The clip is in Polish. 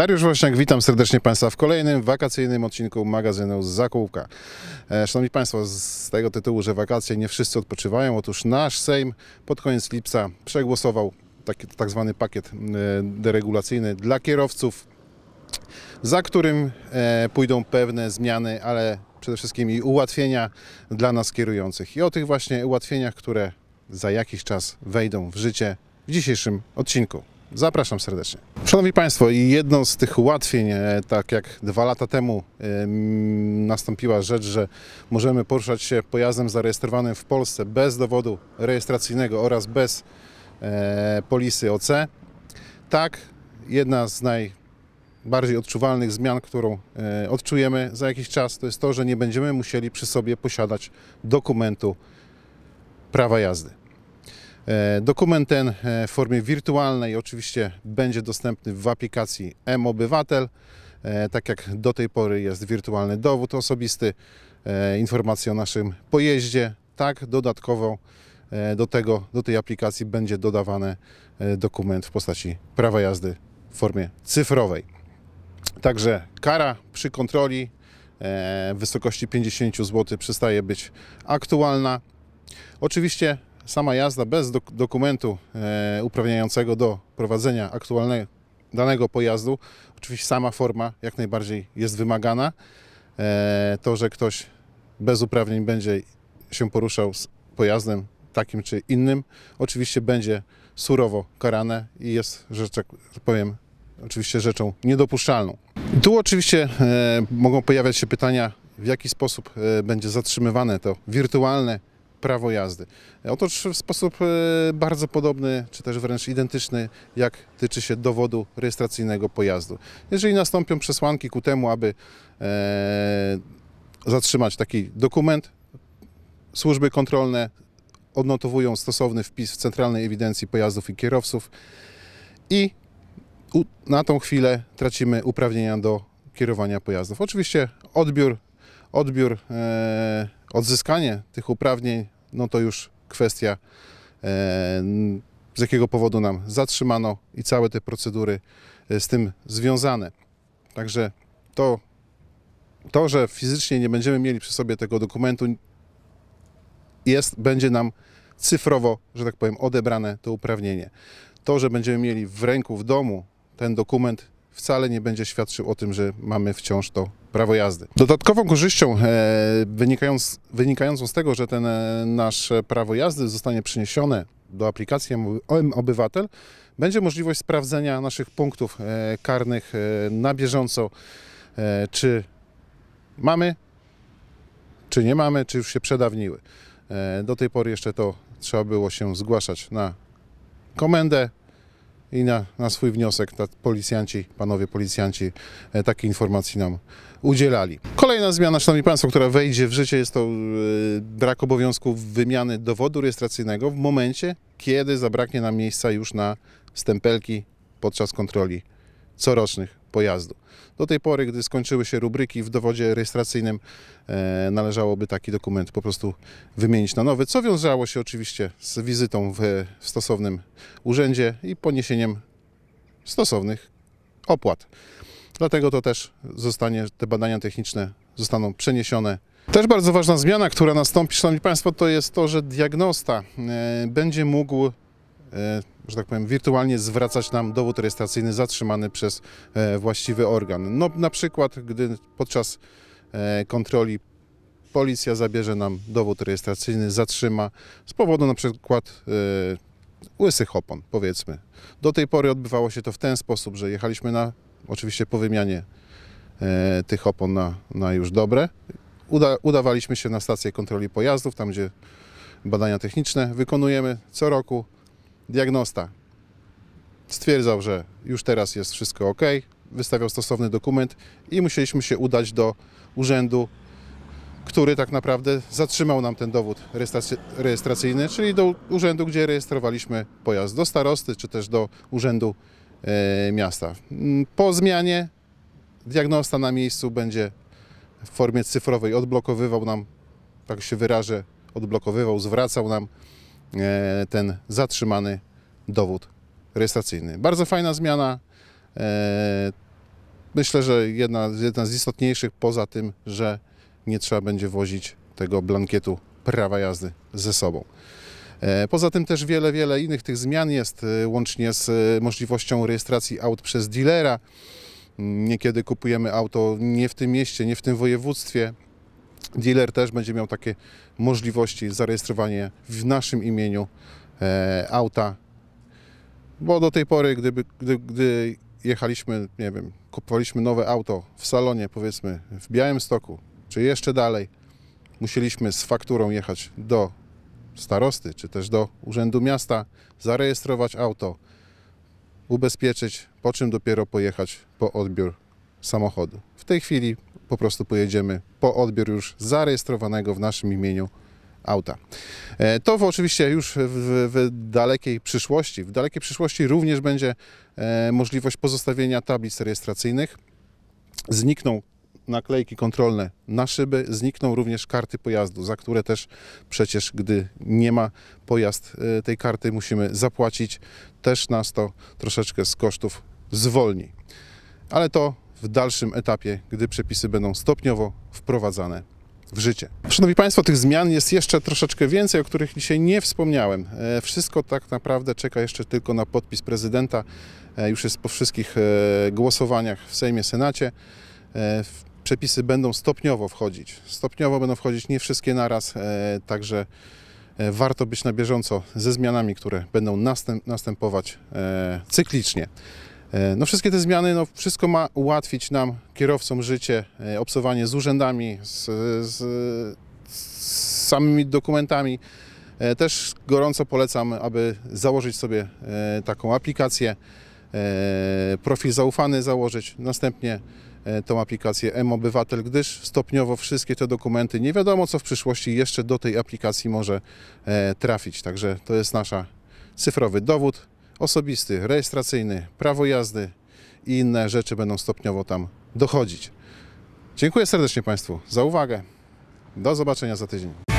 Dariusz Wośniak, witam serdecznie Państwa w kolejnym wakacyjnym odcinku magazynu Zakółka. E, szanowni Państwo, z tego tytułu, że wakacje nie wszyscy odpoczywają, otóż nasz Sejm pod koniec lipca przegłosował taki tak zwany pakiet e, deregulacyjny dla kierowców, za którym e, pójdą pewne zmiany, ale przede wszystkim i ułatwienia dla nas kierujących. I o tych właśnie ułatwieniach, które za jakiś czas wejdą w życie w dzisiejszym odcinku. Zapraszam serdecznie. Szanowni Państwo, jedno z tych ułatwień, e, tak jak dwa lata temu e, nastąpiła rzecz, że możemy poruszać się pojazdem zarejestrowanym w Polsce bez dowodu rejestracyjnego oraz bez e, polisy OC, tak jedna z najbardziej odczuwalnych zmian, którą odczujemy za jakiś czas, to jest to, że nie będziemy musieli przy sobie posiadać dokumentu prawa jazdy. E, dokument ten e, w formie wirtualnej oczywiście będzie dostępny w aplikacji M-Obywatel, e, tak jak do tej pory jest wirtualny dowód osobisty, informacje o naszym pojeździe, tak dodatkowo do, tego, do tej aplikacji będzie dodawany dokument w postaci prawa jazdy w formie cyfrowej. Także kara przy kontroli w wysokości 50 zł przestaje być aktualna. Oczywiście sama jazda bez dokumentu e, uprawniającego do prowadzenia aktualnego danego pojazdu, oczywiście sama forma jak najbardziej jest wymagana. E, to, że ktoś bez uprawnień będzie się poruszał z pojazdem takim czy innym, oczywiście będzie surowo karane i jest, że tak powiem, oczywiście rzeczą niedopuszczalną. Tu oczywiście e, mogą pojawiać się pytania, w jaki sposób e, będzie zatrzymywane to wirtualne prawo jazdy. Otóż w sposób e, bardzo podobny, czy też wręcz identyczny, jak tyczy się dowodu rejestracyjnego pojazdu. Jeżeli nastąpią przesłanki ku temu, aby e, zatrzymać taki dokument, służby kontrolne odnotowują stosowny wpis w Centralnej Ewidencji Pojazdów i Kierowców i na tą chwilę tracimy uprawnienia do kierowania pojazdów. Oczywiście odbiór odbiór, e, odzyskanie tych uprawnień, no to już kwestia e, z jakiego powodu nam zatrzymano i całe te procedury e, z tym związane. Także to, to że fizycznie nie będziemy mieli przy sobie tego dokumentu, jest, będzie nam cyfrowo, że tak powiem, odebrane to uprawnienie. To, że będziemy mieli w ręku, w domu ten dokument, wcale nie będzie świadczył o tym, że mamy wciąż to prawo jazdy. Dodatkową korzyścią e, wynikając, wynikającą z tego, że ten e, nasze prawo jazdy zostanie przeniesione do aplikacji OM obywatel będzie możliwość sprawdzenia naszych punktów e, karnych na bieżąco, czy mamy, czy nie mamy, czy już się przedawniły. Do tej pory jeszcze to trzeba było się zgłaszać na komendę i na, na swój wniosek ta, policjanci, panowie policjanci e, takiej informacji nam udzielali. Kolejna zmiana, szanowni państwo, która wejdzie w życie jest to e, brak obowiązku wymiany dowodu rejestracyjnego w momencie, kiedy zabraknie nam miejsca już na stempelki podczas kontroli corocznych pojazdu. Do tej pory, gdy skończyły się rubryki w dowodzie rejestracyjnym, e, należałoby taki dokument po prostu wymienić na nowy, co wiązało się oczywiście z wizytą w stosownym urzędzie i poniesieniem stosownych opłat. Dlatego to też zostanie, te badania techniczne zostaną przeniesione. Też bardzo ważna zmiana, która nastąpi, Szanowni Państwo, to jest to, że diagnosta e, będzie mógł e, że tak powiem, wirtualnie zwracać nam dowód rejestracyjny zatrzymany przez e, właściwy organ. No na przykład, gdy podczas e, kontroli policja zabierze nam dowód rejestracyjny, zatrzyma z powodu na przykład e, łysych opon, powiedzmy. Do tej pory odbywało się to w ten sposób, że jechaliśmy na, oczywiście po wymianie tych opon na, na już dobre. Uda, udawaliśmy się na stację kontroli pojazdów, tam gdzie badania techniczne wykonujemy co roku. Diagnosta stwierdzał, że już teraz jest wszystko ok, wystawiał stosowny dokument i musieliśmy się udać do urzędu, który tak naprawdę zatrzymał nam ten dowód rejestracyjny, czyli do urzędu, gdzie rejestrowaliśmy pojazd, do starosty czy też do urzędu e, miasta. Mm, po zmianie diagnosta na miejscu będzie w formie cyfrowej odblokowywał nam, tak się wyrażę, odblokowywał, zwracał nam E, ten zatrzymany dowód rejestracyjny. Bardzo fajna zmiana. E, myślę, że jedna, jedna z istotniejszych poza tym, że nie trzeba będzie wozić tego blankietu prawa jazdy ze sobą. E, poza tym też wiele, wiele innych tych zmian jest, łącznie z możliwością rejestracji aut przez dealera. Mm, niekiedy kupujemy auto nie w tym mieście, nie w tym województwie, Dealer też będzie miał takie możliwości zarejestrowania w naszym imieniu e, auta, bo do tej pory, gdyby, gdy, gdy jechaliśmy, nie wiem, kupowaliśmy nowe auto w salonie, powiedzmy w stoku, czy jeszcze dalej, musieliśmy z fakturą jechać do starosty, czy też do urzędu miasta, zarejestrować auto, ubezpieczyć, po czym dopiero pojechać po odbiór samochodu. W tej chwili po prostu pojedziemy po odbiór już zarejestrowanego w naszym imieniu auta. E, to w, oczywiście już w, w, dalekiej przyszłości. W dalekiej przyszłości również będzie e, możliwość pozostawienia tablic rejestracyjnych. Znikną naklejki kontrolne na szyby, znikną również karty pojazdu, za które też przecież, gdy nie ma pojazd e, tej karty, musimy zapłacić. Też nas to troszeczkę z kosztów zwolni. Ale to w dalszym etapie, gdy przepisy będą stopniowo wprowadzane w życie. Szanowni Państwo, tych zmian jest jeszcze troszeczkę więcej, o których dzisiaj nie wspomniałem. E, wszystko tak naprawdę czeka jeszcze tylko na podpis prezydenta. E, już jest po wszystkich e, głosowaniach w Sejmie, Senacie. Przepisy będą stopniowo wchodzić. Stopniowo będą wchodzić nie wszystkie naraz, także warto być na bieżąco ze zmianami, które będą następ, następować cyklicznie. E, no wszystkie te zmiany, no wszystko ma ułatwić nam, kierowcom, życie, e, obsowanie z urzędami, z, z, z samymi dokumentami. E, też gorąco polecam, aby założyć sobie taką aplikację, profil zaufany założyć, następnie tą aplikację M-Obywatel, gdyż stopniowo wszystkie te dokumenty, nie wiadomo co w przyszłości jeszcze do tej aplikacji może trafić. Także to jest nasza cyfrowy dowód osobisty, rejestracyjny, prawo jazdy i inne rzeczy będą stopniowo tam dochodzić. Dziękuję serdecznie Państwu za uwagę. Do zobaczenia za tydzień.